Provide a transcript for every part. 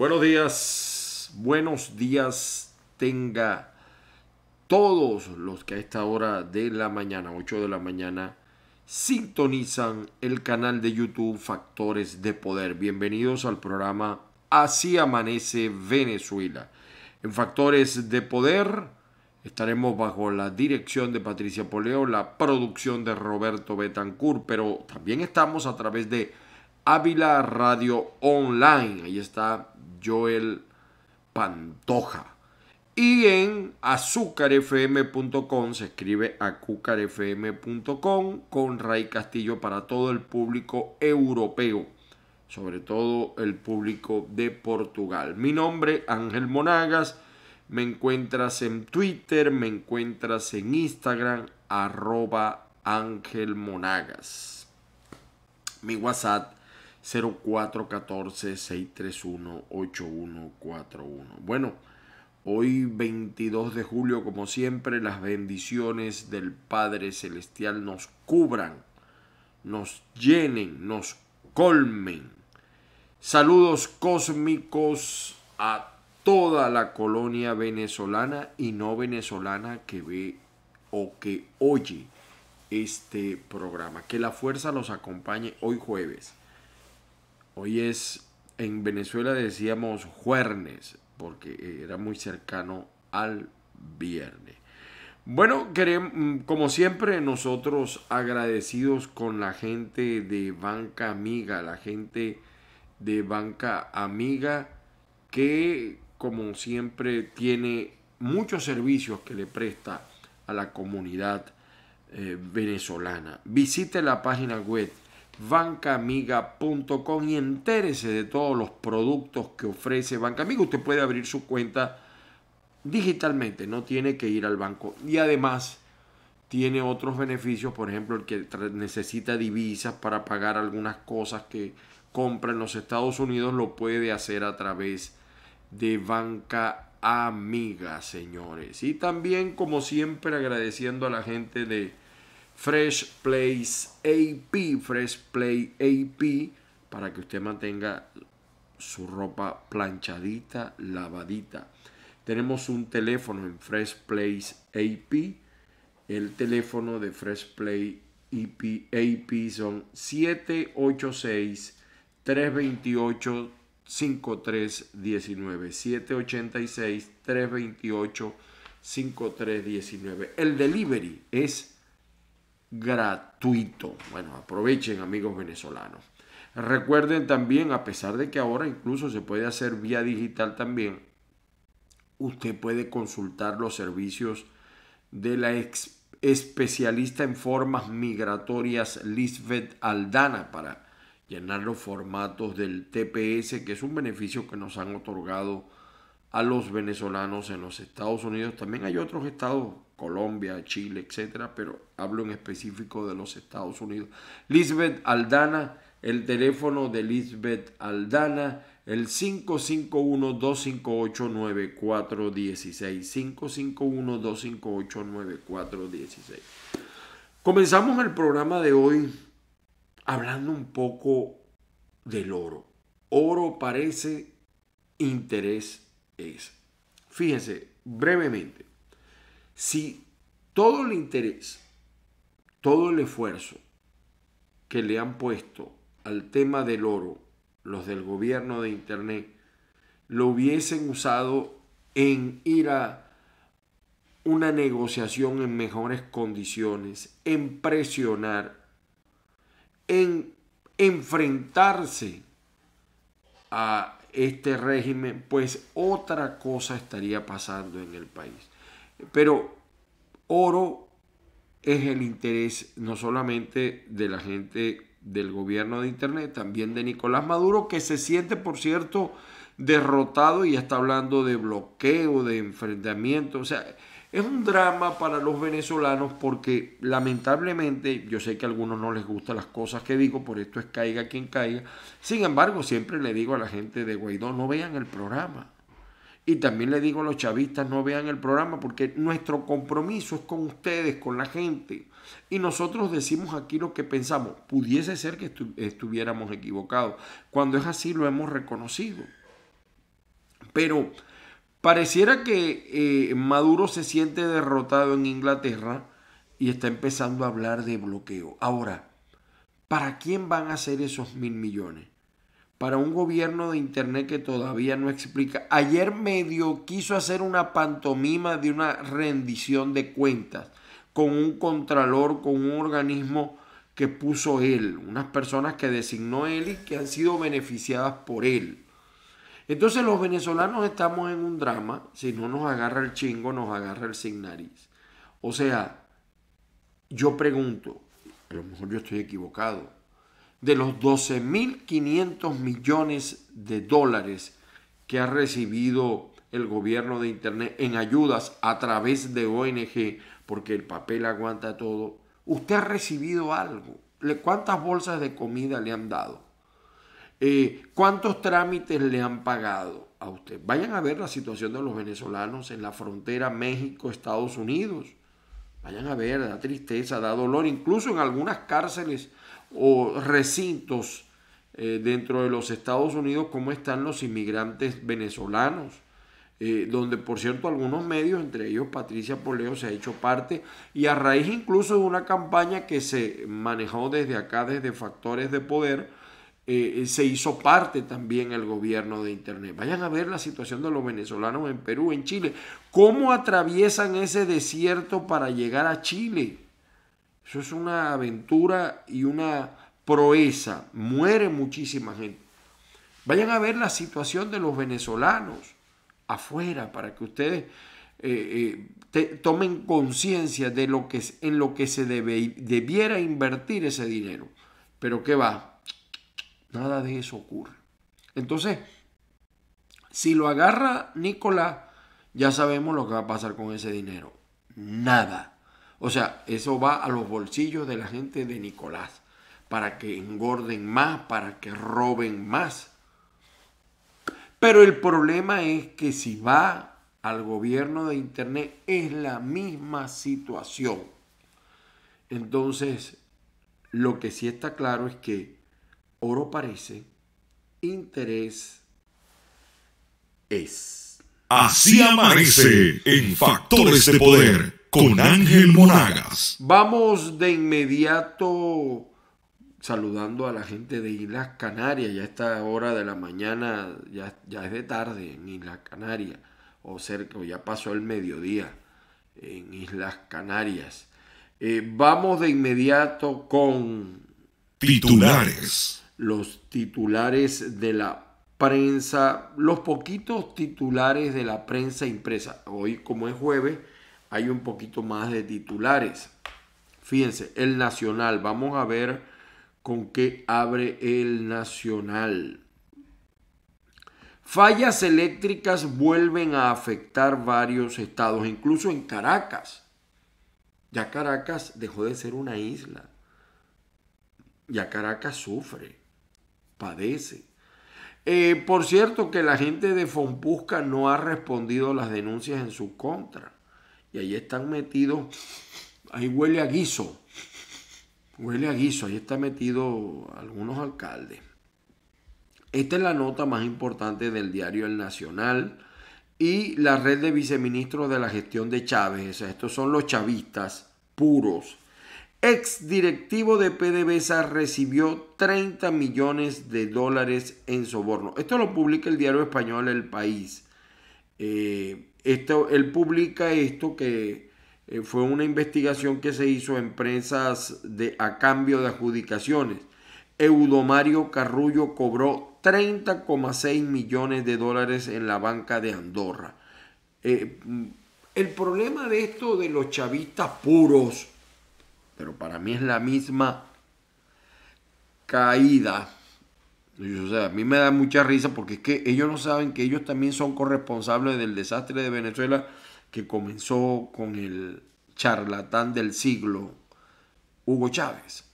Buenos días, buenos días tenga todos los que a esta hora de la mañana, 8 de la mañana, sintonizan el canal de YouTube Factores de Poder. Bienvenidos al programa Así amanece Venezuela. En Factores de Poder estaremos bajo la dirección de Patricia Poleo, la producción de Roberto Betancourt, pero también estamos a través de Ávila Radio Online. Ahí está Joel Pantoja. Y en azúcarfm.com se escribe azúcarfm.com con Ray Castillo para todo el público europeo, sobre todo el público de Portugal. Mi nombre, Ángel Monagas. Me encuentras en Twitter, me encuentras en Instagram, arroba Ángel Monagas. Mi WhatsApp 0414-631-8141. Bueno, hoy 22 de julio, como siempre, las bendiciones del Padre Celestial nos cubran, nos llenen, nos colmen. Saludos cósmicos a toda la colonia venezolana y no venezolana que ve o que oye este programa. Que la fuerza los acompañe hoy jueves. Hoy es, en Venezuela decíamos juernes, porque era muy cercano al viernes. Bueno, queremos, como siempre, nosotros agradecidos con la gente de Banca Amiga, la gente de Banca Amiga que, como siempre, tiene muchos servicios que le presta a la comunidad eh, venezolana. Visite la página web Bancaamiga.com y entérese de todos los productos que ofrece Banca Amiga. Usted puede abrir su cuenta digitalmente, no tiene que ir al banco. Y además tiene otros beneficios, por ejemplo, el que necesita divisas para pagar algunas cosas que compra en los Estados Unidos, lo puede hacer a través de Banca Amiga, señores. Y también, como siempre, agradeciendo a la gente de Fresh Place AP, Fresh Play AP, para que usted mantenga su ropa planchadita, lavadita. Tenemos un teléfono en Fresh Place AP. El teléfono de Fresh Play AP, AP son 786 328 5319 786 328 5319. El delivery es gratuito. Bueno, aprovechen amigos venezolanos. Recuerden también, a pesar de que ahora incluso se puede hacer vía digital también, usted puede consultar los servicios de la especialista en formas migratorias Lisbeth Aldana para llenar los formatos del TPS, que es un beneficio que nos han otorgado a los venezolanos en los Estados Unidos. También hay otros estados Colombia, Chile, etcétera, pero hablo en específico de los Estados Unidos. Lisbeth Aldana, el teléfono de Lisbeth Aldana, el 551-258-9416. 551-258-9416. Comenzamos el programa de hoy hablando un poco del oro. Oro parece, interés es. Fíjense, brevemente. Si todo el interés, todo el esfuerzo que le han puesto al tema del oro, los del gobierno de Internet, lo hubiesen usado en ir a una negociación en mejores condiciones, en presionar, en enfrentarse a este régimen, pues otra cosa estaría pasando en el país. Pero oro es el interés no solamente de la gente del gobierno de Internet, también de Nicolás Maduro, que se siente, por cierto, derrotado y está hablando de bloqueo, de enfrentamiento. O sea, es un drama para los venezolanos porque lamentablemente, yo sé que a algunos no les gustan las cosas que digo, por esto es caiga quien caiga. Sin embargo, siempre le digo a la gente de Guaidó, no vean el programa y también le digo a los chavistas, no vean el programa porque nuestro compromiso es con ustedes, con la gente. Y nosotros decimos aquí lo que pensamos. Pudiese ser que estuviéramos equivocados. Cuando es así lo hemos reconocido. Pero pareciera que eh, Maduro se siente derrotado en Inglaterra y está empezando a hablar de bloqueo. Ahora, ¿para quién van a ser esos mil millones? para un gobierno de Internet que todavía no explica. Ayer medio quiso hacer una pantomima de una rendición de cuentas con un contralor, con un organismo que puso él, unas personas que designó él y que han sido beneficiadas por él. Entonces los venezolanos estamos en un drama, si no nos agarra el chingo, nos agarra el sin nariz. O sea, yo pregunto, a lo mejor yo estoy equivocado, de los 12.500 millones de dólares que ha recibido el gobierno de Internet en ayudas a través de ONG, porque el papel aguanta todo, usted ha recibido algo. ¿Cuántas bolsas de comida le han dado? Eh, ¿Cuántos trámites le han pagado a usted? Vayan a ver la situación de los venezolanos en la frontera México-Estados Unidos. Vayan a ver, da tristeza, da dolor. Incluso en algunas cárceles o recintos eh, dentro de los Estados Unidos como están los inmigrantes venezolanos, eh, donde por cierto algunos medios, entre ellos Patricia Poleo, se ha hecho parte y a raíz incluso de una campaña que se manejó desde acá, desde factores de poder, eh, se hizo parte también el gobierno de Internet. Vayan a ver la situación de los venezolanos en Perú, en Chile, cómo atraviesan ese desierto para llegar a Chile eso es una aventura y una proeza. Muere muchísima gente. Vayan a ver la situación de los venezolanos afuera para que ustedes eh, eh, tomen conciencia de lo que en lo que se debe, debiera invertir ese dinero. Pero qué va, nada de eso ocurre. Entonces, si lo agarra Nicolás, ya sabemos lo que va a pasar con ese dinero. Nada. O sea, eso va a los bolsillos de la gente de Nicolás, para que engorden más, para que roben más. Pero el problema es que si va al gobierno de Internet es la misma situación. Entonces, lo que sí está claro es que oro parece, interés es. Así aparece en Factores de Poder con Ángel Monagas. Vamos de inmediato saludando a la gente de Islas Canarias. Ya esta hora de la mañana, ya, es de tarde en Islas Canarias, o cerca, ya pasó el mediodía en Islas Canarias. Eh, vamos de inmediato con titulares. Los titulares de la prensa, los poquitos titulares de la prensa impresa. Hoy, como es jueves, hay un poquito más de titulares. Fíjense, el Nacional. Vamos a ver con qué abre el Nacional. Fallas eléctricas vuelven a afectar varios estados, incluso en Caracas. Ya Caracas dejó de ser una isla. Ya Caracas sufre, padece. Eh, por cierto que la gente de Fompusca no ha respondido a las denuncias en su contra. Y ahí están metidos, ahí huele a guiso, huele a guiso, ahí están metidos algunos alcaldes. Esta es la nota más importante del diario El Nacional y la red de viceministros de la gestión de Chávez. estos son los chavistas puros. Ex directivo de PDVSA recibió 30 millones de dólares en soborno. Esto lo publica el diario español El País. Eh, él publica esto que eh, fue una investigación que se hizo en prensas de, a cambio de adjudicaciones. Eudomario Carrullo cobró 30,6 millones de dólares en la banca de Andorra. Eh, el problema de esto de los chavistas puros, pero para mí es la misma caída o sea, a mí me da mucha risa porque es que ellos no saben que ellos también son corresponsables del desastre de Venezuela que comenzó con el charlatán del siglo, Hugo Chávez.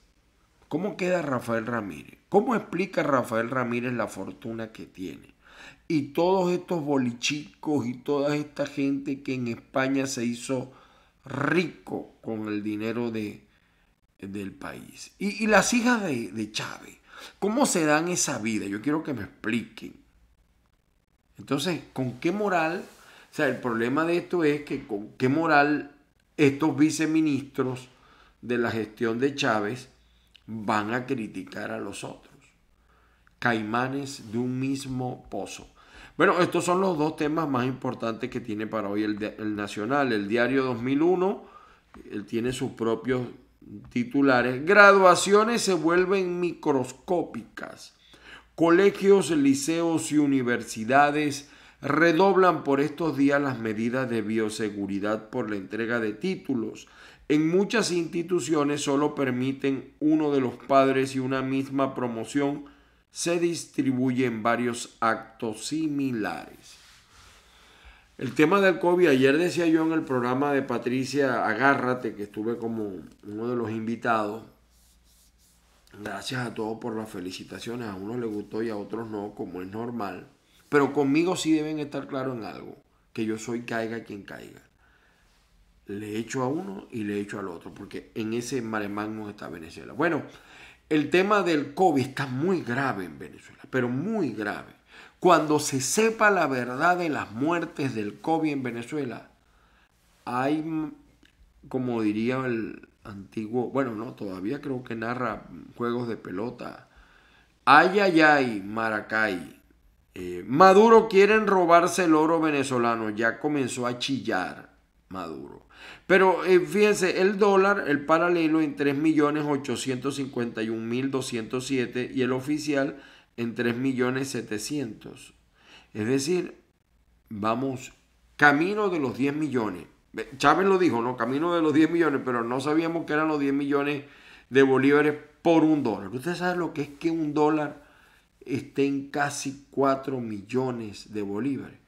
¿Cómo queda Rafael Ramírez? ¿Cómo explica Rafael Ramírez la fortuna que tiene? Y todos estos bolichicos y toda esta gente que en España se hizo rico con el dinero de, del país. Y, las hijas de Chávez ¿Cómo se dan esa vida? Yo quiero que me expliquen. Entonces, ¿con qué moral? O sea, el problema de esto es que con qué moral estos viceministros de la gestión de Chávez van a criticar a los otros. Caimanes de un mismo pozo. Bueno, estos son los dos temas más importantes que tiene para hoy el, Nacional. El diario 2001, él tiene sus propios titulares. Graduaciones se vuelven microscópicas. Colegios, liceos y universidades redoblan por estos días las medidas de bioseguridad por la entrega de títulos. En muchas instituciones solo permiten uno de los padres y una misma promoción se distribuye en varios actos similares. El tema del COVID, ayer decía yo en el programa de Patricia Agárrate, que estuve como uno de los invitados, gracias a todos por las felicitaciones, a unos les gustó y a otros no, como es normal, pero conmigo sí deben estar claros en algo, que yo soy caiga quien caiga. Le echo a uno y le echo al otro, porque en ese maremán está Venezuela. Bueno, el tema del COVID está muy grave en Venezuela, pero muy grave. Cuando se sepa la verdad de las muertes del COVID en Venezuela, hay, mm, como diría el antiguo, bueno, no, todavía creo que narra juegos de pelota. Ay, ay, ay, Maracay. Eh, Maduro quieren robarse el oro venezolano. Ya comenzó a chillar Maduro. Pero eh, fíjense, el dólar, el paralelo en 3.851.207 y el oficial en 3.700.000. Es decir, vamos camino de los 10 millones. Chávez lo dijo, ¿no? Camino de los 10 millones, pero no sabíamos que eran los 10 millones de bolívares por un dólar. usted sabe lo que es que un dólar esté en casi 4 millones de bolívares.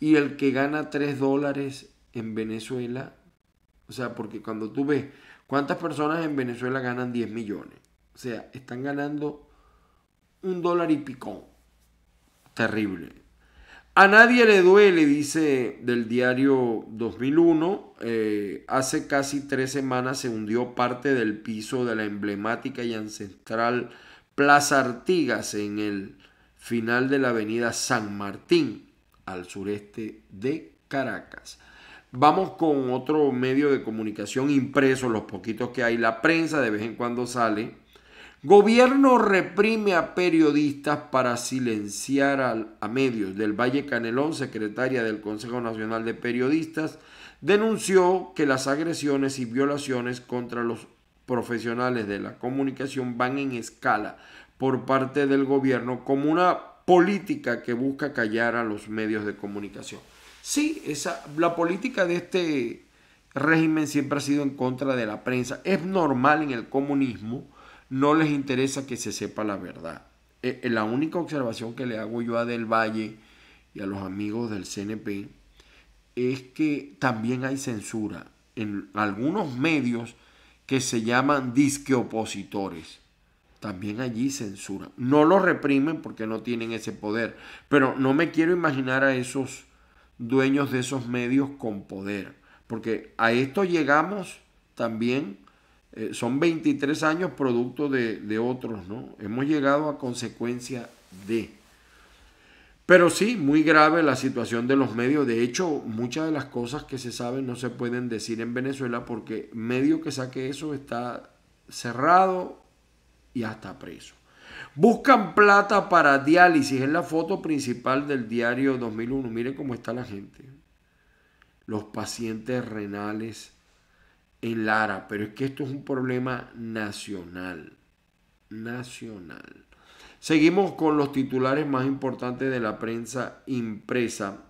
Y el que gana 3 dólares en Venezuela, o sea, porque cuando tú ves cuántas personas en Venezuela ganan 10 millones, o sea, están ganando un dólar y picón. Terrible. A nadie le duele, dice del diario 2001, eh, hace casi tres semanas se hundió parte del piso de la emblemática y ancestral Plaza Artigas en el final de la avenida San Martín, al sureste de Caracas. Vamos con otro medio de comunicación impreso, los poquitos que hay. La prensa de vez en cuando sale Gobierno reprime a periodistas para silenciar a medios. Del Valle Canelón, secretaria del Consejo Nacional de Periodistas, denunció que las agresiones y violaciones contra los profesionales de la comunicación van en escala por parte del gobierno como una política que busca callar a los medios de comunicación. Sí, esa, la política de este régimen siempre ha sido en contra de la prensa. Es normal en el comunismo no les interesa que se sepa la verdad. Eh, eh, la única observación que le hago yo a Del Valle y a los amigos del CNP es que también hay censura en algunos medios que se llaman disque opositores. También allí censura. No lo reprimen porque no tienen ese poder, pero no me quiero imaginar a esos dueños de esos medios con poder, porque a esto llegamos también eh, son 23 años producto de, de, otros, ¿no? Hemos llegado a consecuencia de. Pero sí, muy grave la situación de los medios. De hecho, muchas de las cosas que se saben no se pueden decir en Venezuela porque medio que saque eso está cerrado y hasta preso. Buscan plata para diálisis. Es la foto principal del diario 2001. Miren cómo está la gente. Los pacientes renales en Lara, pero es que esto es un problema nacional. Nacional. Seguimos con los titulares más importantes de la prensa impresa.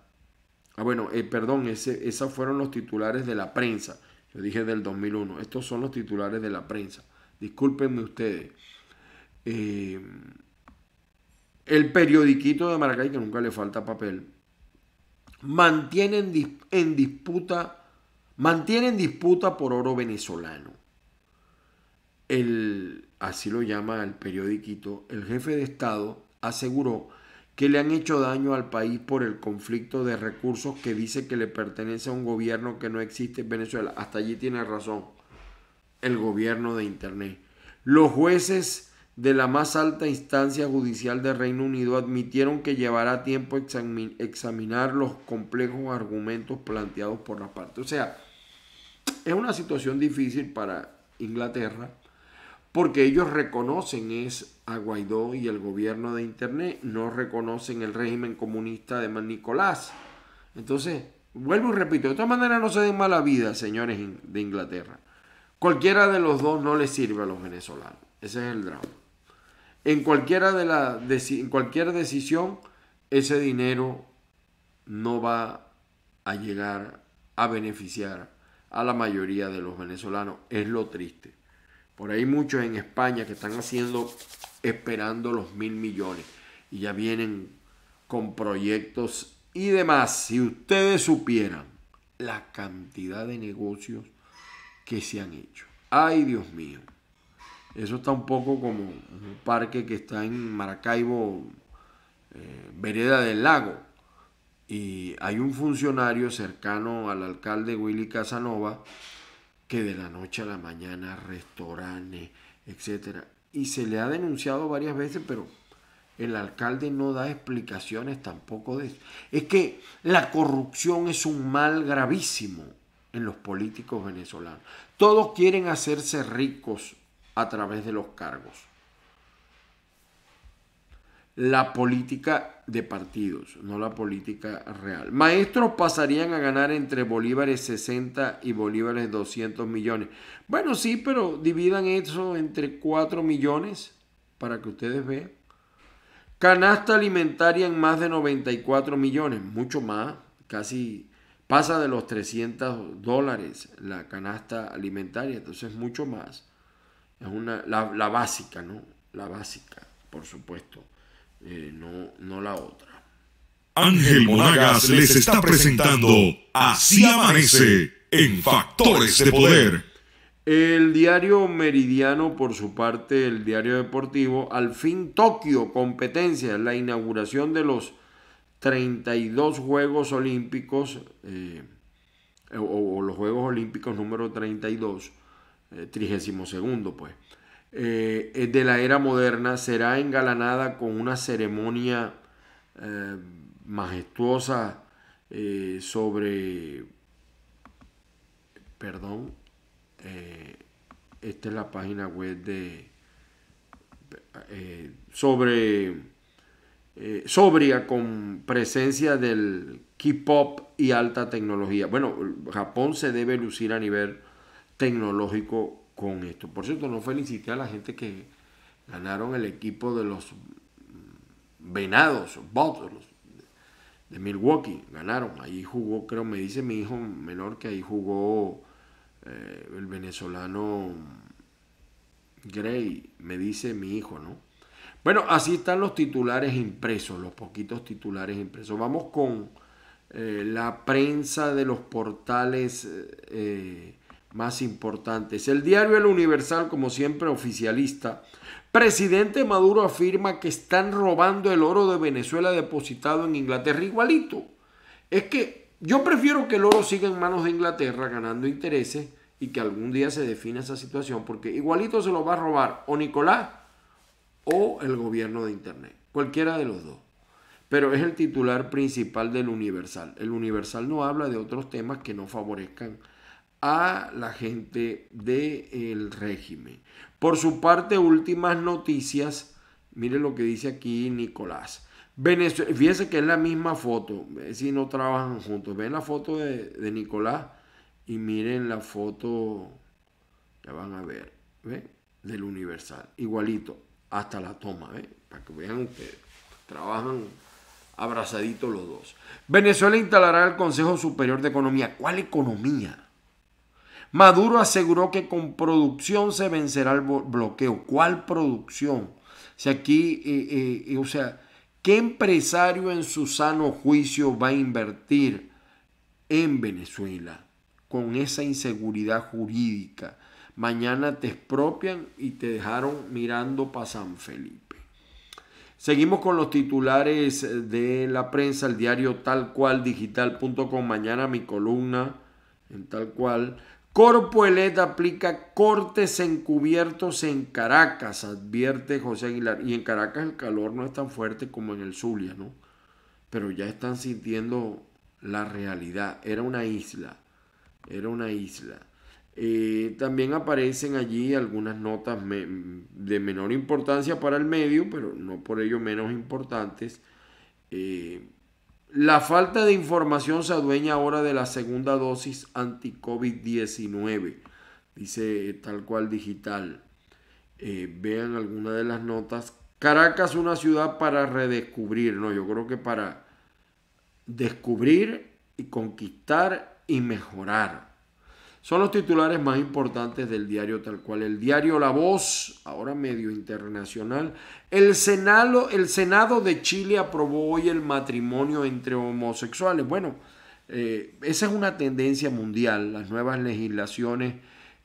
Ah, bueno, eh, perdón, ese, esos fueron los titulares de la prensa. Yo dije del 2001. Estos son los titulares de la prensa. Discúlpenme ustedes. Eh, el periodiquito de Maracay, que nunca le falta papel, mantienen en disputa Mantienen disputa por oro venezolano. El, así lo llama el periodiquito, el jefe de Estado aseguró que le han hecho daño al país por el conflicto de recursos que dice que le pertenece a un gobierno que no existe en Venezuela. Hasta allí tiene razón el gobierno de Internet. Los jueces de la más alta instancia judicial de Reino Unido admitieron que llevará tiempo examinar los complejos argumentos planteados por la parte. O sea, es una situación difícil para Inglaterra porque ellos reconocen es a Guaidó y el gobierno de Internet, no reconocen el régimen comunista de Nicolás. Entonces, vuelvo y repito, de todas maneras no se den mala vida, señores de Inglaterra. Cualquiera de los dos no les sirve a los venezolanos. Ese es el drama. En cualquiera, de la, cualquier decisión, ese dinero no va a llegar a beneficiar a a la mayoría de los venezolanos. Es lo triste. Por ahí muchos en España que están haciendo, esperando los mil millones y ya vienen con proyectos y demás. Si ustedes supieran la cantidad de negocios que se han hecho. Ay, Dios mío. Eso está un poco como un parque que está en Maracaibo, eh, Vereda del Lago y hay un funcionario cercano al alcalde Willy Casanova que de la noche a la mañana restaurantes, etcétera, y se le ha denunciado varias veces, pero el alcalde no da explicaciones tampoco de eso. Es que la corrupción es un mal gravísimo en los políticos venezolanos. Todos quieren hacerse ricos a través de los cargos la política de partidos, no la política real. Maestros pasarían a ganar entre bolívares 60 y bolívares 200 millones. Bueno, sí, pero dividan eso entre 4 millones para que ustedes vean. Canasta alimentaria en más de 94 millones, mucho más, casi pasa de los 300 dólares la canasta alimentaria, entonces mucho más. Es una, la, la básica, ¿no? La básica, por supuesto. Eh, no, no la otra. Ángel Monagas les está presentando Así amanece en Factores de Poder. El diario Meridiano, por su parte, el diario deportivo, al fin Tokio, competencia, la inauguración de los 32 Juegos Olímpicos, eh, o, los Juegos Olímpicos número 32, eh, Trigésimo 32 pues. Eh, de la era moderna será engalanada con una ceremonia eh, majestuosa eh, sobre... Perdón, esta es la página web de... sobre... sobria con presencia del K-pop y alta tecnología. Bueno, Japón se debe lucir a nivel tecnológico con esto. Por cierto, no felicité a la gente que ganaron el equipo de los Venados, Bottles, de Milwaukee. Ganaron. Ahí jugó, creo, me dice mi hijo menor que ahí jugó eh, el venezolano Gray. Me dice mi hijo, ¿no? Bueno, así están los titulares impresos, los poquitos titulares impresos. Vamos con eh, la prensa de los portales. Eh, más importantes. El diario El Universal, como siempre oficialista, presidente Maduro afirma que están robando el oro de Venezuela depositado en Inglaterra igualito. Es que yo prefiero que el oro siga en manos de Inglaterra ganando intereses y que algún día se defina esa situación, porque igualito se lo va a robar o Nicolás o el gobierno de Internet, cualquiera de los dos. Pero es el titular principal del Universal. El Universal no habla de otros temas que no favorezcan la gente del régimen. Por su parte, últimas noticias, miren lo que dice aquí Nicolás. Venezuela, fíjense que es la misma foto, si no trabajan juntos. Ven la foto de, Nicolás y miren la foto, ya van a ver, del Universal, igualito, hasta la toma, para que vean que trabajan abrazaditos los dos. Venezuela instalará el Consejo Superior de Economía. ¿Cuál economía? Maduro aseguró que con producción se vencerá el bloqueo. ¿Cuál producción? Si aquí, eh, eh, eh, o sea, ¿qué empresario en su sano juicio va a invertir en Venezuela con esa inseguridad jurídica? Mañana te expropian y te dejaron mirando para San Felipe. Seguimos con los titulares de la prensa, el diario tal cual Mañana mi columna en tal cual. Corpoelet aplica cortes encubiertos en Caracas, advierte José Aguilar. Y en Caracas el calor no es tan fuerte como en el Zulia, ¿no? Pero ya están sintiendo la realidad. Era una isla. Era una isla. Eh, también aparecen allí algunas notas de menor importancia para el medio, pero no por ello menos importantes. Eh, la falta de información se adueña ahora de la segunda dosis anti-COVID-19, dice tal cual digital. Eh, vean alguna de las notas. Caracas, una ciudad para redescubrir, no, yo creo que para descubrir y conquistar y mejorar. Son los titulares más importantes del diario tal cual. El diario La Voz, ahora medio internacional. El Senado, el Senado de Chile aprobó hoy el matrimonio entre homosexuales. Bueno, eh, esa es una tendencia mundial. Las nuevas legislaciones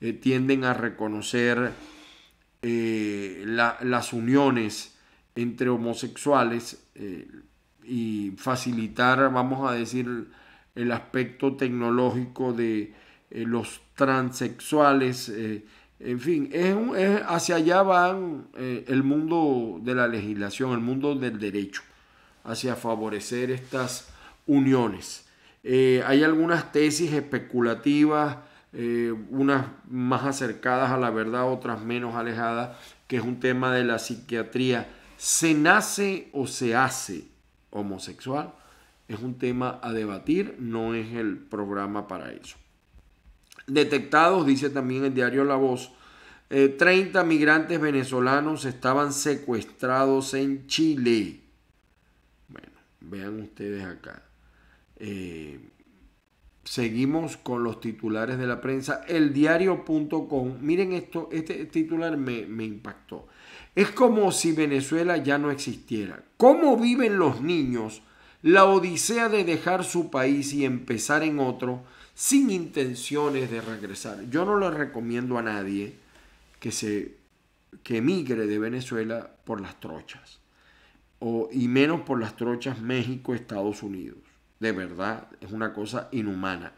eh, tienden a reconocer eh, las uniones entre homosexuales y facilitar, vamos a decir, el aspecto tecnológico de eh, los transexuales, eh, en fin, hacia allá van eh, el mundo de la legislación, el mundo del derecho, hacia favorecer estas uniones. hay algunas tesis especulativas, unas más acercadas a la verdad, otras menos alejadas, que es un tema de la psiquiatría. ¿Se nace o se hace homosexual? Es un tema a debatir, no es el programa para eso detectados, dice también el diario La Voz, 30 eh, migrantes venezolanos estaban secuestrados en Chile. Bueno, vean ustedes acá. Eh, seguimos con los titulares de la prensa. El diario.com. Miren esto, este titular me, me impactó. Es como si Venezuela ya no existiera. ¿Cómo viven los niños la odisea de dejar su país y empezar en otro sin intenciones de regresar. Yo no le recomiendo a nadie que se emigre de Venezuela por las trochas o y menos por las trochas México Estados Unidos. De verdad, es una cosa inhumana.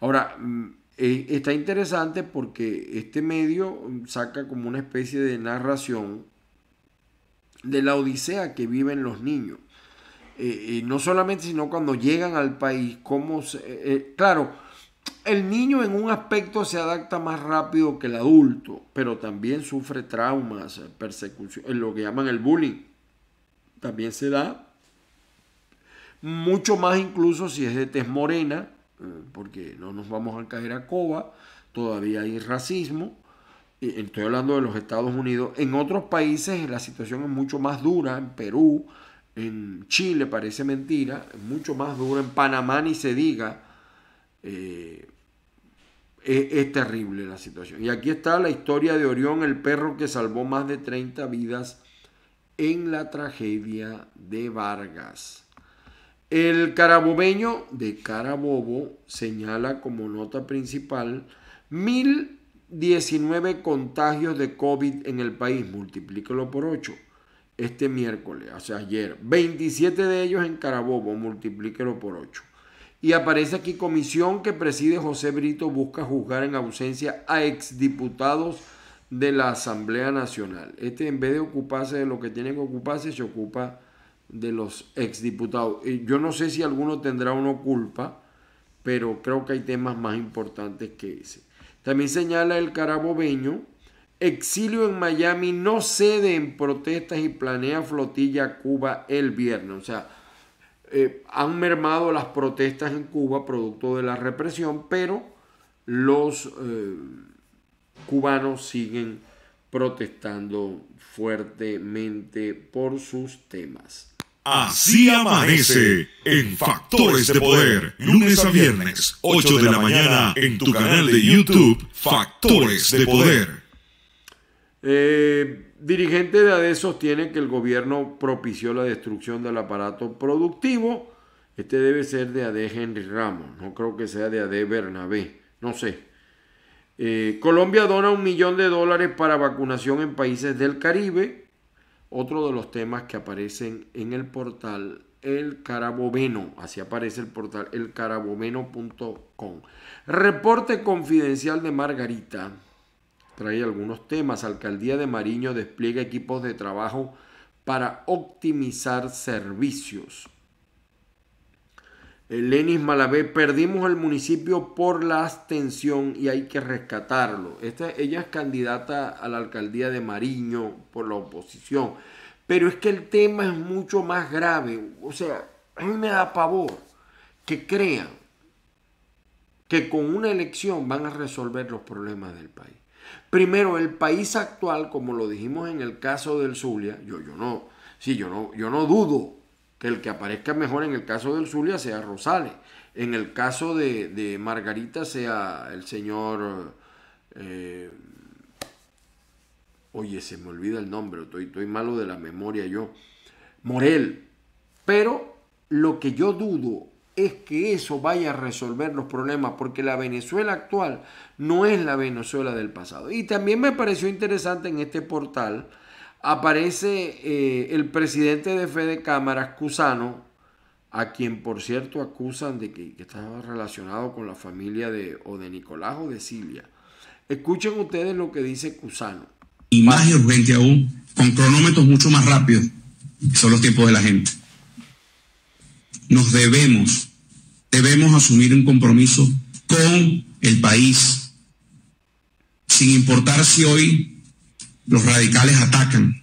Ahora, mm, eh, está interesante porque este medio mm, saca como una especie de narración de la odisea que viven los niños. Eh, eh, no solamente, sino cuando llegan al país, cómo claro, el niño en un aspecto se adapta más rápido que el adulto, pero también sufre traumas, persecución, lo que llaman el bullying. También se da mucho más incluso si es de tez morena, eh, porque no nos vamos a caer a coba, todavía hay racismo. Estoy hablando de los Estados Unidos. En otros países la situación es mucho más dura, en Perú, en Chile parece mentira, es mucho más dura, en Panamá ni se diga. Eh, es, terrible la situación. Y aquí está la historia de Orión, el perro que salvó más de 30 vidas en la tragedia de Vargas. El carabobeño de Carabobo señala como nota principal 1019 contagios de COVID en el país, Multiplíquelo por 8 este miércoles, o sea ayer, 27 de ellos en Carabobo, multiplíquelo por 8. Y aparece aquí comisión que preside José Brito busca juzgar en ausencia a exdiputados de la Asamblea Nacional. Este en vez de ocuparse de lo que tiene que ocuparse, se ocupa de los exdiputados. Yo no sé si alguno tendrá una culpa, pero creo que hay temas más importantes que ese. También señala el carabobeño, exilio en Miami no cede en protestas y planea flotilla Cuba el viernes. O sea, eh, han mermado las protestas en Cuba producto de la represión, pero los eh, cubanos siguen protestando fuertemente por sus temas. Así amanece en Factores de Poder, lunes a viernes, 8 de la mañana, en tu canal de YouTube, Factores de Poder. Eh, dirigente de ADE sostiene que el gobierno propició la destrucción del aparato productivo. Este debe ser de ADE Henry Ramos, no creo que sea de ADE Bernabé, no sé. Eh, Colombia dona un millón de dólares para vacunación en países del Caribe. Otro de los temas que aparecen en el portal El Caraboveno, así aparece el portal elcaraboveno.com. Reporte confidencial de Margarita trae algunos temas. Alcaldía de Mariño despliega equipos de trabajo para optimizar servicios. Lenis Malabé, perdimos el municipio por la abstención y hay que rescatarlo. Esta, ella es candidata a la alcaldía de Mariño por la oposición. Pero es que el tema es mucho más grave. O sea, a mí me da pavor que crean que con una elección van a resolver los problemas del país. Primero, el país actual, como lo dijimos en el caso del Zulia, yo, yo, no, sí, yo, no, yo no dudo que el que aparezca mejor en el caso del Zulia sea Rosales, en el caso de, Margarita sea el señor... Eh, oye, se me olvida el nombre, estoy, estoy malo de la memoria yo, Morel. Pero lo que yo dudo es que eso vaya a resolver los problemas, porque la Venezuela actual no es la Venezuela del pasado. Y también me pareció interesante en este portal, aparece eh, el presidente de Fede Cámaras, Cusano, a quien por cierto acusan de que, estaba relacionado con la familia de, o de Nicolás o de Silvia. Escuchen ustedes lo que dice Cusano. Y más urgente aún, con cronómetros mucho más rápidos, son los tiempos de la gente. Nos debemos debemos asumir un compromiso con el país, sin importar si hoy los radicales atacan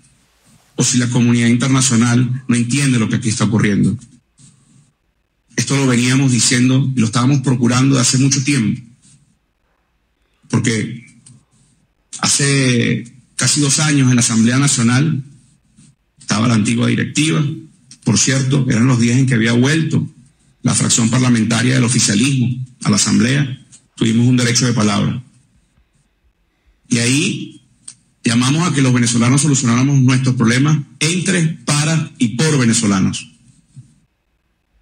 o si la comunidad internacional no entiende lo que aquí está ocurriendo. Esto lo veníamos diciendo y lo estábamos procurando de hace mucho tiempo, porque hace casi dos años en la Asamblea Nacional estaba la antigua directiva, por cierto, eran los días en que había vuelto la fracción parlamentaria del oficialismo a la Asamblea, tuvimos un derecho de palabra. Y ahí llamamos a que los venezolanos solucionáramos nuestros problemas entre, para y por venezolanos.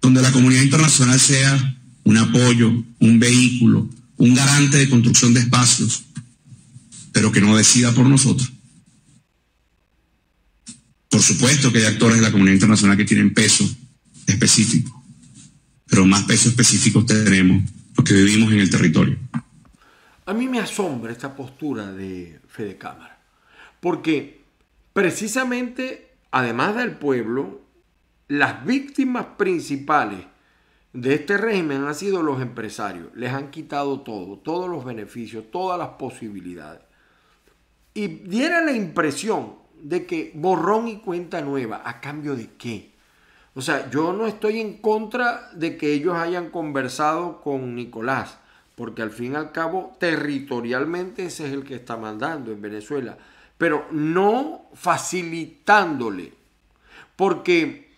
Donde la comunidad internacional sea un apoyo, un vehículo, un garante de construcción de espacios, pero que no decida por nosotros. Por supuesto que hay actores de la comunidad internacional que tienen peso específico pero más peso específicos tenemos porque vivimos en el territorio. A mí me asombra esta postura de Fede Cámara, porque precisamente, además del pueblo, las víctimas principales de este régimen han sido los empresarios. Les han quitado todo, todos los beneficios, todas las posibilidades. Y diera la impresión de que borrón y cuenta nueva, ¿a cambio de qué? O sea, yo no estoy en contra de que ellos hayan conversado con Nicolás, porque al fin y al cabo territorialmente ese es el que está mandando en Venezuela, pero no facilitándole, porque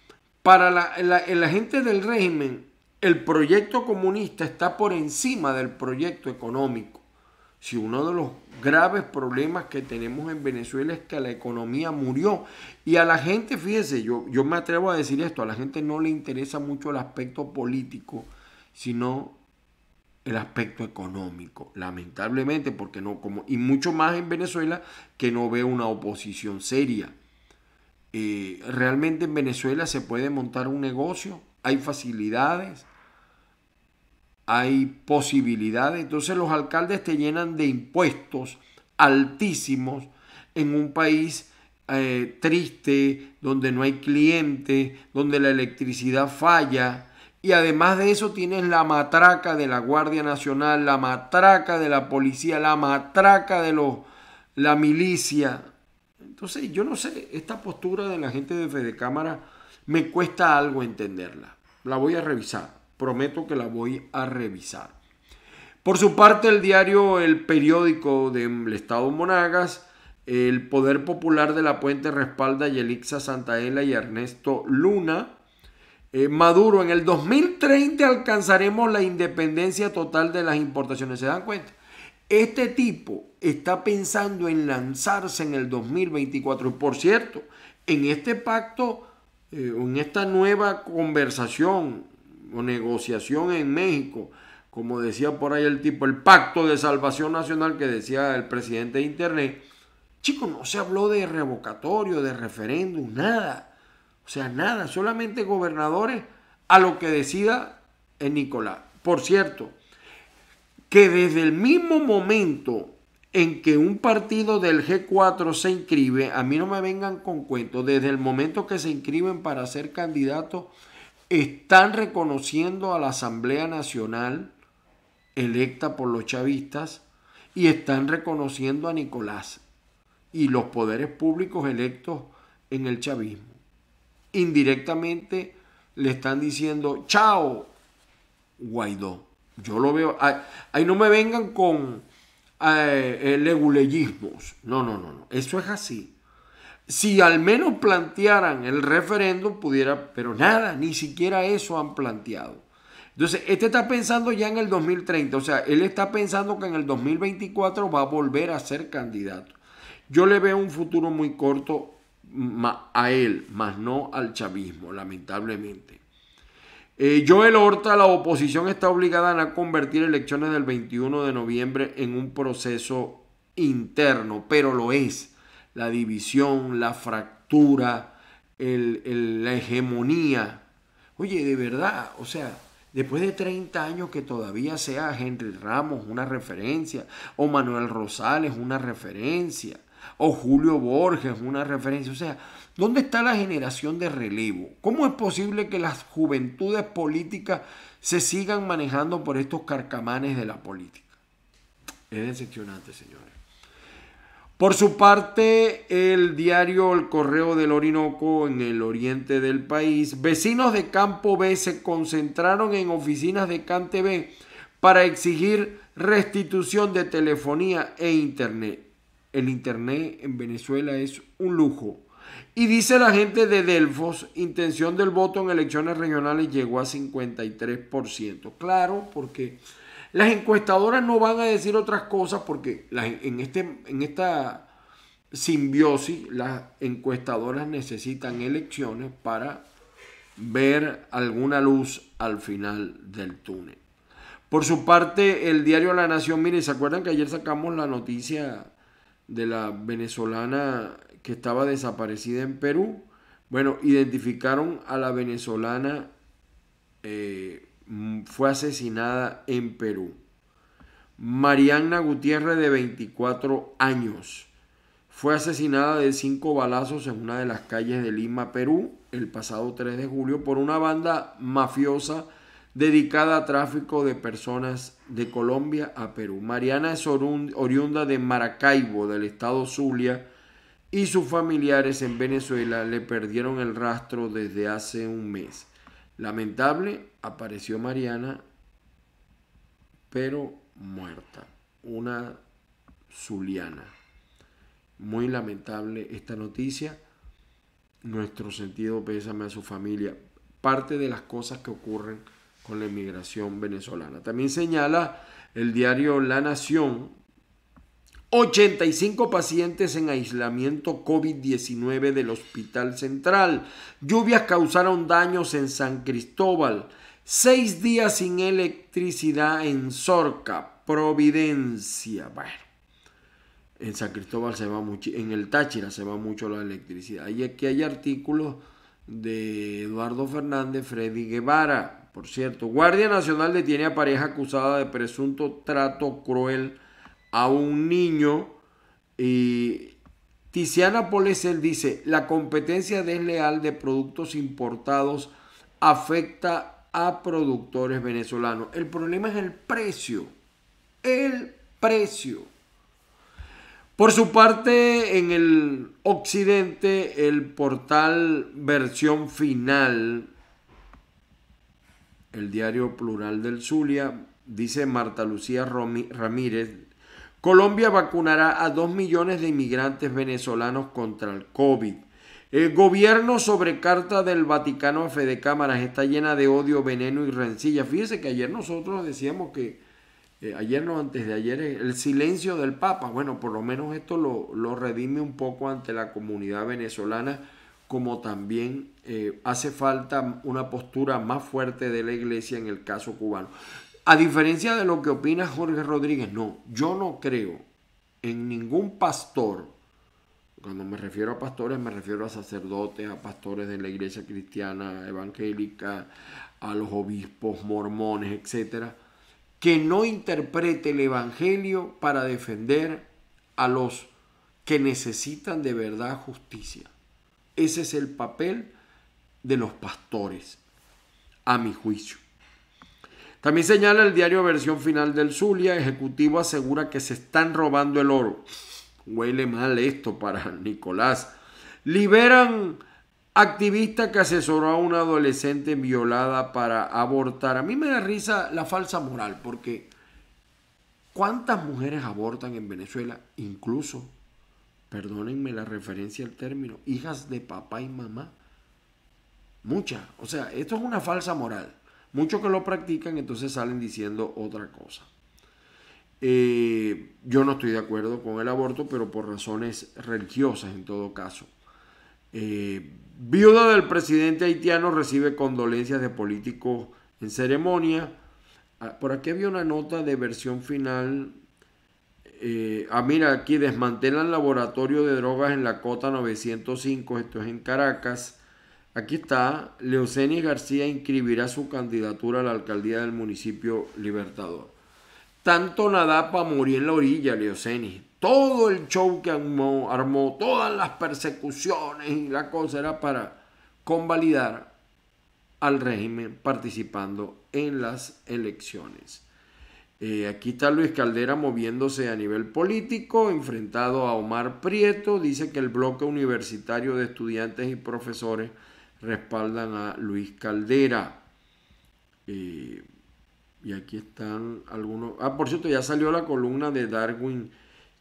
para la, gente del régimen el proyecto comunista está por encima del proyecto económico. Si uno de los graves problemas que tenemos en Venezuela es que la economía murió y a la gente, fíjese, yo, yo me atrevo a decir esto, a la gente no le interesa mucho el aspecto político, sino el aspecto económico, lamentablemente, porque no como, y mucho más en Venezuela que no ve una oposición seria. Eh, realmente en Venezuela se puede montar un negocio, hay facilidades, hay posibilidades. Entonces los alcaldes te llenan de impuestos altísimos en un país eh, triste, donde no hay clientes, donde la electricidad falla. Y además de eso tienes la matraca de la Guardia Nacional, la matraca de la policía, la matraca de los, la milicia. Entonces yo no sé, esta postura de la gente de Fede Cámara me cuesta algo entenderla. La voy a revisar. Prometo que la voy a revisar. Por su parte, el diario El Periódico del Estado Monagas, el Poder Popular de la Puente respalda y Elixa Santaela y Ernesto Luna. Eh, Maduro, en el 2030 alcanzaremos la independencia total de las importaciones. ¿Se dan cuenta? Este tipo está pensando en lanzarse en el 2024. Por cierto, en este pacto, eh, en esta nueva conversación negociación en México, como decía por ahí el tipo, el pacto de salvación nacional que decía el presidente de Internet, chicos, no se habló de revocatorio, de referéndum, nada. O sea, nada, solamente gobernadores a lo que decida Nicolás. Por cierto, que desde el mismo momento en que un partido del G4 se inscribe, a mí no me vengan con cuentos, desde el momento que se inscriben para ser candidatos están reconociendo a la Asamblea Nacional electa por los chavistas y están reconociendo a Nicolás y los poderes públicos electos en el chavismo. Indirectamente le están diciendo, chao, Guaidó. Yo lo veo, ahí, no me vengan con el eh, eh, leguleyismos. No, no, no, no. Eso es así. Si al menos plantearan el referéndum, pudiera, pero nada, ni siquiera eso han planteado. Entonces, este está pensando ya en el 2030, o sea, él está pensando que en el 2024 va a volver a ser candidato. Yo le veo un futuro muy corto a él, más no al chavismo, lamentablemente. Yo, eh, Joel Horta, la oposición está obligada a convertir elecciones del 21 de noviembre en un proceso interno, pero lo es la división, la fractura, la hegemonía. Oye, de verdad, o sea, después de 30 años que todavía sea Henry Ramos una referencia, o Manuel Rosales una referencia, o Julio Borges una referencia, o sea, ¿dónde está la generación de relevo? ¿Cómo es posible que las juventudes políticas se sigan manejando por estos carcamanes de la política? Es decepcionante, señores. Por su parte, el diario El Correo del Orinoco en el oriente del país, vecinos de Campo B se concentraron en oficinas de B para exigir restitución de telefonía e internet. El internet en Venezuela es un lujo. Y dice la gente de Delfos, intención del voto en elecciones regionales llegó a 53%. Claro, porque las encuestadoras no van a decir otras cosas porque en, este, en esta simbiosis las encuestadoras necesitan elecciones para ver alguna luz al final del túnel. Por su parte, el diario La Nación, miren, ¿se acuerdan que ayer sacamos la noticia de la venezolana que estaba desaparecida en Perú? Bueno, identificaron a la venezolana eh, Mm, fue asesinada en Perú. Mariana Gutiérrez, de 24 años, fue asesinada de cinco balazos en una de las calles de Lima, Perú, el pasado 3 de julio por una banda mafiosa dedicada a tráfico de personas de Colombia a Perú. Mariana es oriunda de Maracaibo, del estado Zulia, y sus familiares en Venezuela le perdieron el rastro desde hace un mes. Lamentable apareció Mariana, pero muerta, una zuliana. Muy lamentable esta noticia. Nuestro sentido pésame a su familia. Parte de las cosas que ocurren con la inmigración venezolana. También señala el diario La Nación 85 pacientes en aislamiento COVID-19 del Hospital Central. Lluvias causaron daños en San Cristóbal. Seis días sin electricidad en Sorca, Providencia. Bueno, en San Cristóbal se va mucho, en el Táchira se va mucho la electricidad. Y aquí hay artículos de Eduardo Fernández, Freddy Guevara. Por cierto, Guardia Nacional detiene a pareja acusada de presunto trato cruel a un niño. Y Tiziana Polesel dice, la competencia desleal de productos importados afecta a productores venezolanos. El problema es el precio. El precio. Por su parte, en el occidente, el portal Versión Final, el diario plural del Zulia, dice Marta Lucía Ramírez, Colombia vacunará a dos millones de inmigrantes venezolanos contra el COVID. El gobierno sobre carta del Vaticano a de Cámaras está llena de odio, veneno y rencilla. Fíjese que ayer nosotros decíamos que, eh, ayer no, antes de ayer, eh, el silencio del Papa. Bueno, por lo menos esto lo, redime un poco ante la comunidad venezolana, como también eh, hace falta una postura más fuerte de la iglesia en el caso cubano. A diferencia de lo que opina Jorge Rodríguez, no, yo no creo en ningún pastor cuando me refiero a pastores, me refiero a sacerdotes, a pastores de la iglesia cristiana evangélica, a los obispos mormones, etc. Que no interprete el Evangelio para defender a los que necesitan de verdad justicia. Ese es el papel de los pastores, a mi juicio. También señala el diario Versión Final del Zulia, Ejecutivo asegura que se están robando el oro. Huele mal esto para Nicolás. Liberan activista que asesoró a una adolescente violada para abortar. A mí me da risa la falsa moral, porque ¿cuántas mujeres abortan en Venezuela? Incluso, perdónenme la referencia al término, hijas de papá y mamá. Muchas. O sea, esto es una falsa moral. Muchos que lo practican entonces salen diciendo otra cosa. Eh, yo no estoy de acuerdo con el aborto, pero por razones religiosas en todo caso. Eh, viuda del presidente haitiano recibe condolencias de políticos en ceremonia. Ah, por aquí había una nota de versión final. Eh, ah, mira, aquí desmantelan laboratorio de drogas en la cota 905, esto es en Caracas. Aquí está, leoceni García inscribirá su candidatura a la alcaldía del municipio Libertador tanto Nadapa morir en la orilla, Leoceni. Todo el show que armó, todas las persecuciones y la cosa era para convalidar al régimen participando en las elecciones. Eh, aquí está Luis Caldera moviéndose a nivel político, enfrentado a Omar Prieto. Dice que el bloque universitario de estudiantes y profesores respaldan a Luis Caldera. Eh, y aquí están algunos. Ah, por cierto, ya salió la columna de Darwin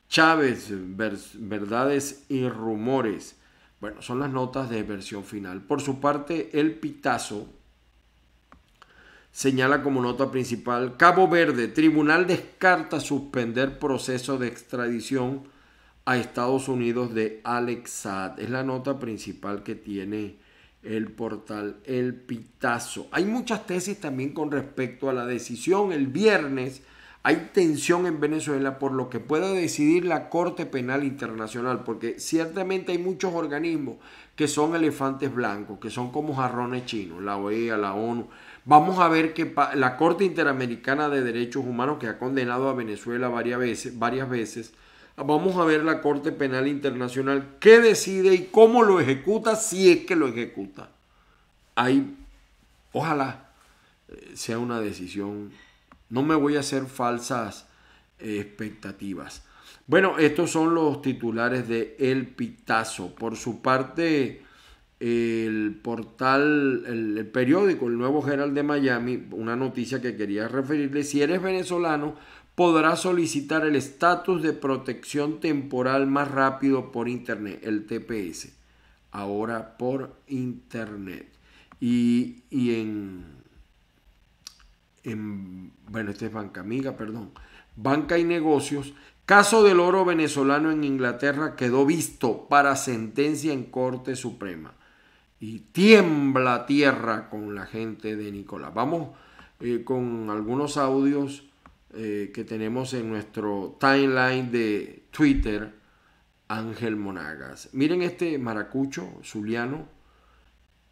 Chávez, Verdades y Rumores. Bueno, son las notas de versión final. Por su parte, el Pitazo señala como nota principal, Cabo Verde, tribunal descarta suspender proceso de extradición a Estados Unidos de Alex Saad. Es la nota principal que tiene el portal El Pitazo. Hay muchas tesis también con respecto a la decisión. El viernes hay tensión en Venezuela por lo que pueda decidir la Corte Penal Internacional, porque ciertamente hay muchos organismos que son elefantes blancos, que son como jarrones chinos, la OEA, la ONU. Vamos a ver que la Corte Interamericana de Derechos Humanos, que ha condenado a Venezuela varias veces, varias veces Vamos a ver la Corte Penal Internacional qué decide y cómo lo ejecuta, si es que lo ejecuta. Ahí, ojalá eh, sea una decisión. No me voy a hacer falsas eh, expectativas. Bueno, estos son los titulares de El Pitazo. Por su parte, el portal, el, periódico, el Nuevo Herald de Miami, una noticia que quería referirle. Si eres venezolano, podrá solicitar el estatus de protección temporal más rápido por Internet, el TPS, ahora por Internet. Y, en, en, bueno, este es Banca Amiga, perdón, Banca y Negocios, caso del oro venezolano en Inglaterra quedó visto para sentencia en Corte Suprema. Y tiembla tierra con la gente de Nicolás. Vamos eh, con algunos audios eh, que tenemos en nuestro timeline de Twitter, Ángel Monagas. Miren este maracucho zuliano.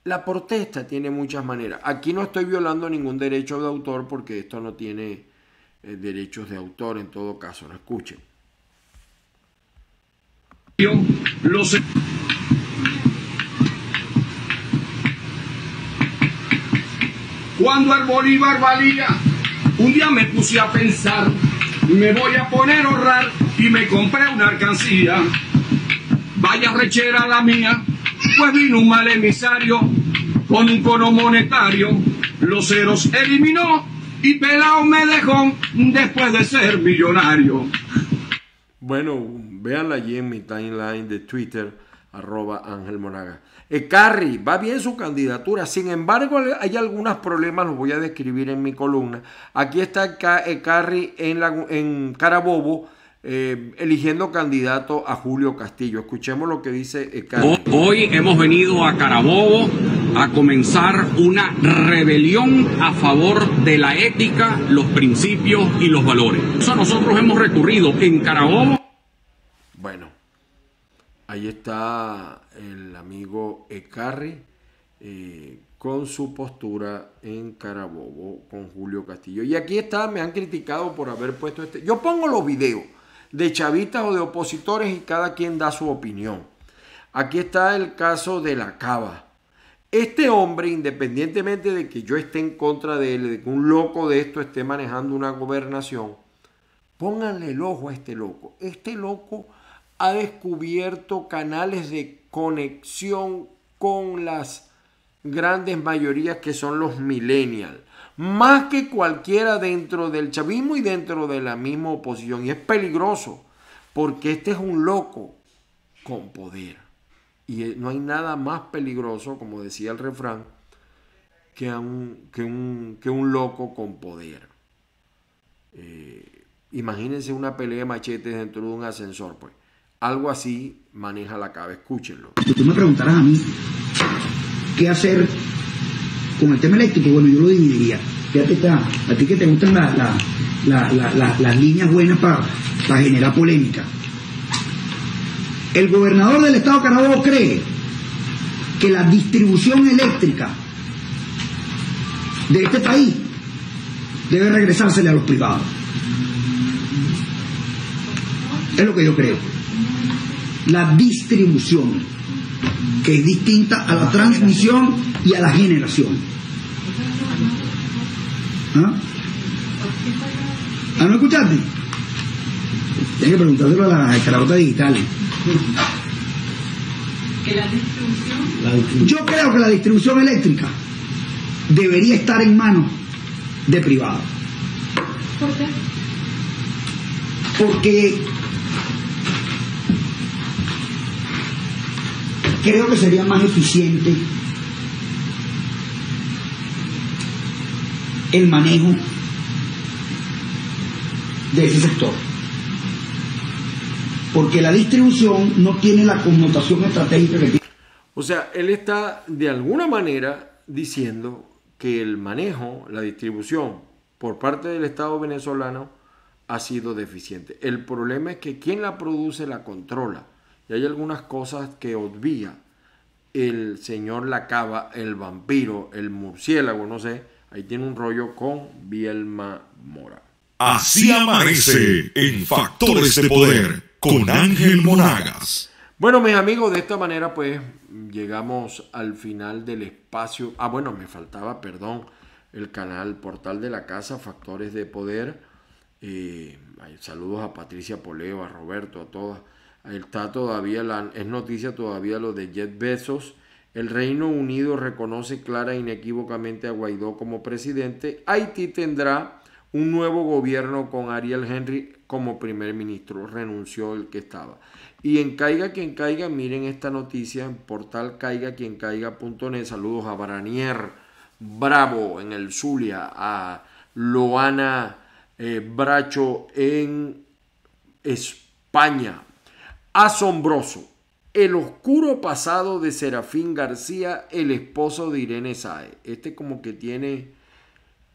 La protesta tiene muchas maneras. Aquí no estoy violando ningún derecho de autor porque esto no tiene eh, derechos de autor en todo caso. No escuchen. Los... E- Cuando el Bolívar valía un día me puse a pensar, me voy a poner a ahorrar y me compré una alcancía. Vaya rechera la mía, pues vino un mal emisario con un cono monetario, los ceros eliminó y pelado me dejó después de ser millonario. Bueno, véanla allí en mi timeline de Twitter arroba Ángel Monaga. Ecarri, eh, va bien su candidatura, sin embargo hay algunos problemas, los voy a describir en mi columna. Aquí está Ecarri eh, en, en Carabobo eh, eligiendo candidato a Julio Castillo. Escuchemos lo que dice Ecarri. Hoy hemos venido a Carabobo a comenzar una rebelión a favor de la ética, los principios y los valores. nosotros hemos recurrido en Carabobo. Bueno, Ahí está el amigo Ecarri eh, con su postura en Carabobo con Julio Castillo. Y aquí está, me han criticado por haber puesto este. Yo pongo los videos de chavistas o de opositores y cada quien da su opinión. Aquí está el caso de la cava. Este hombre, independientemente de que yo esté en contra de él, de que un loco de esto esté manejando una gobernación, pónganle el ojo a este loco. Este loco ha descubierto canales de conexión con las grandes mayorías que son los millennials, más que cualquiera dentro del chavismo y dentro de la misma oposición. Y es peligroso, porque este es un loco con poder. Y eh, no hay nada más peligroso, como decía el refrán, que un, que un, loco con poder. Eh, imagínense una pelea de machetes dentro de un ascensor, pues. Algo así maneja la cabeza, escúchenlo. Si Tú me preguntaras a mí qué hacer con el tema eléctrico. Bueno, yo lo dividiría. Fíjate, está, a ti que te gustan las líneas buenas para generar polémica. El gobernador del estado de Carabobo cree que la distribución eléctrica de este país debe regresársele a los privados. Es lo que yo creo la distribución, que es distinta a la transmisión y a la generación. ¿Ah? ¿Ah no escuchaste? Tienes que preguntárselo a las escarabotas digitales. la Yo creo que la distribución eléctrica debería estar en manos de privados. ¿Por qué? Porque Creo que sería más eficiente el manejo de ese sector. Porque la distribución no tiene la connotación estratégica que tiene. O sea, él está de alguna manera diciendo que el manejo, la distribución por parte del Estado venezolano ha sido deficiente. El problema es que quien la produce la controla. Y hay algunas cosas que odvía el señor cava, el vampiro, el murciélago, no sé. Ahí tiene un rollo con Bielma Mora. Así aparece en Factores de Poder con Ángel Monagas. Bueno, mis amigos, de esta manera pues llegamos al final del espacio. Ah, bueno, me faltaba, perdón, el canal Portal de la Casa, Factores de Poder. Eh, saludos a Patricia Poleo, a Roberto, a todas Está todavía la, es noticia todavía lo de Jet Bezos. El Reino Unido reconoce clara e inequívocamente a Guaidó como presidente. Haití tendrá un nuevo gobierno con Ariel Henry como primer ministro. Renunció el que estaba. Y en Caiga quien caiga, miren esta noticia en portal caiga quien caiga.net. Saludos a Baranier Bravo en el Zulia, a Loana eh, Bracho en España asombroso. El oscuro pasado de Serafín García, el esposo de Irene Sae. Este como que tiene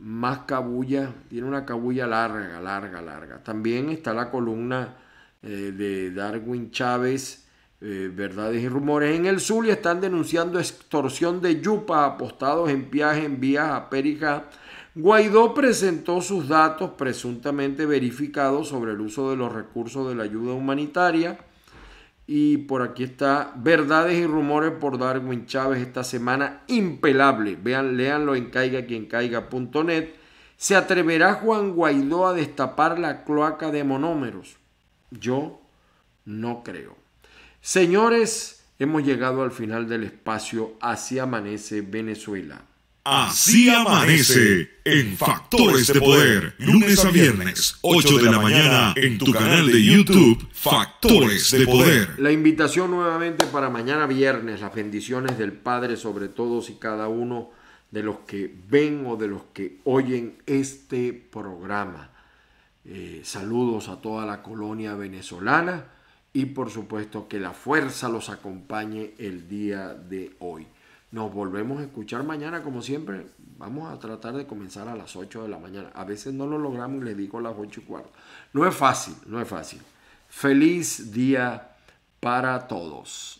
más cabulla, tiene una cabulla larga, larga, larga. También está la columna eh, de Darwin Chávez, eh, Verdades y Rumores. En el sur y están denunciando extorsión de yupa apostados en viaje en vías a Perijá. Guaidó presentó sus datos presuntamente verificados sobre el uso de los recursos de la ayuda humanitaria. Y por aquí está Verdades y Rumores por Darwin Chávez esta semana impelable. Vean, léanlo en caigaquiencaiga.net. ¿Se atreverá Juan Guaidó a destapar la cloaca de monómeros? Yo no creo. Señores, hemos llegado al final del espacio Así amanece Venezuela. Así amanece en Factores de Poder, lunes a viernes, 8 de la mañana, en tu canal de YouTube, Factores de Poder. La invitación nuevamente para mañana viernes, las bendiciones del Padre sobre todos y cada uno de los que ven o de los que oyen este programa. Eh, saludos a toda la colonia venezolana y por supuesto que la fuerza los acompañe el día de hoy. Nos volvemos a escuchar mañana, como siempre. Vamos a tratar de comenzar a las 8 de la mañana. A veces no lo logramos y les digo a las 8 y cuarto. No es fácil, no es fácil. Feliz día para todos.